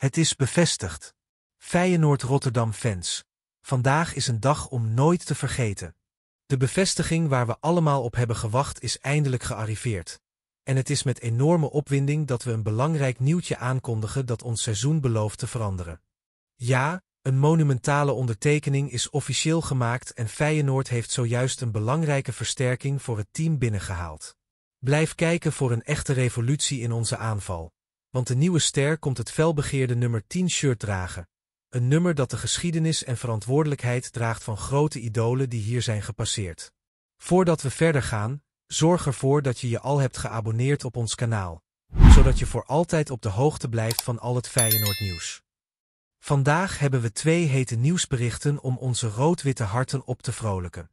Het is bevestigd. Feyenoord Rotterdam fans. Vandaag is een dag om nooit te vergeten. De bevestiging waar we allemaal op hebben gewacht is eindelijk gearriveerd. En het is met enorme opwinding dat we een belangrijk nieuwtje aankondigen dat ons seizoen belooft te veranderen. Ja, een monumentale ondertekening is officieel gemaakt en Feyenoord heeft zojuist een belangrijke versterking voor het team binnengehaald. Blijf kijken voor een echte revolutie in onze aanval want de nieuwe ster komt het felbegeerde nummer 10 shirt dragen. Een nummer dat de geschiedenis en verantwoordelijkheid draagt van grote idolen die hier zijn gepasseerd. Voordat we verder gaan, zorg ervoor dat je je al hebt geabonneerd op ons kanaal, zodat je voor altijd op de hoogte blijft van al het Feyenoord nieuws. Vandaag hebben we twee hete nieuwsberichten om onze rood-witte harten op te vrolijken.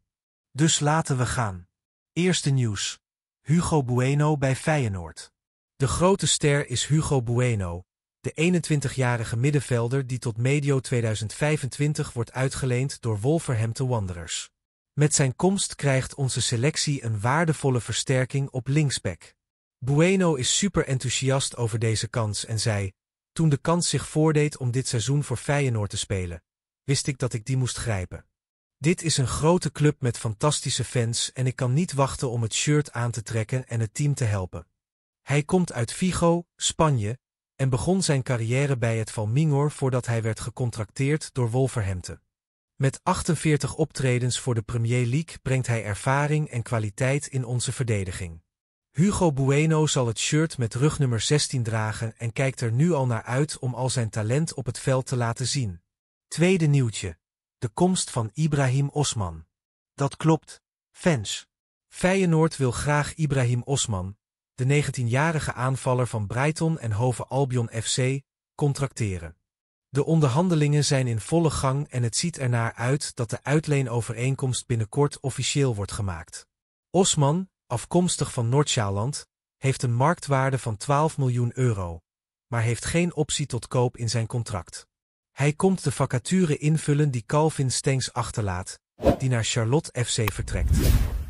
Dus laten we gaan. Eerste nieuws. Hugo Bueno bij Feyenoord. De grote ster is Hugo Bueno, de 21-jarige middenvelder die tot medio 2025 wordt uitgeleend door Wolverhampton Wanderers. Met zijn komst krijgt onze selectie een waardevolle versterking op linksback. Bueno is super enthousiast over deze kans en zei, toen de kans zich voordeed om dit seizoen voor Feyenoord te spelen, wist ik dat ik die moest grijpen. Dit is een grote club met fantastische fans en ik kan niet wachten om het shirt aan te trekken en het team te helpen. Hij komt uit Vigo, Spanje, en begon zijn carrière bij het Valmingor voordat hij werd gecontracteerd door Wolverhampton. Met 48 optredens voor de Premier League brengt hij ervaring en kwaliteit in onze verdediging. Hugo Bueno zal het shirt met rugnummer 16 dragen en kijkt er nu al naar uit om al zijn talent op het veld te laten zien. Tweede nieuwtje. De komst van Ibrahim Osman. Dat klopt, fans. Feyenoord wil graag Ibrahim Osman, de 19-jarige aanvaller van Brighton en Hove Albion FC, contracteren. De onderhandelingen zijn in volle gang en het ziet ernaar uit dat de uitleenovereenkomst binnenkort officieel wordt gemaakt. Osman, afkomstig van Noord-Sjaaland, heeft een marktwaarde van 12 miljoen euro, maar heeft geen optie tot koop in zijn contract. Hij komt de vacature invullen die Calvin Stengs achterlaat, die naar Charlotte FC vertrekt.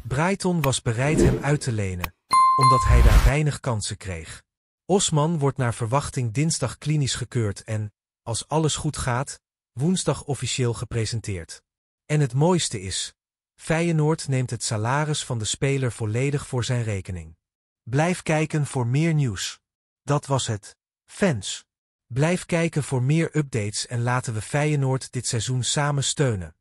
Brighton was bereid hem uit te lenen, omdat hij daar weinig kansen kreeg. Osman wordt naar verwachting dinsdag klinisch gekeurd en, als alles goed gaat, woensdag officieel gepresenteerd. En het mooiste is, Feyenoord neemt het salaris van de speler volledig voor zijn rekening. Blijf kijken voor meer nieuws. Dat was het. Fans. Blijf kijken voor meer updates en laten we Feyenoord dit seizoen samen steunen.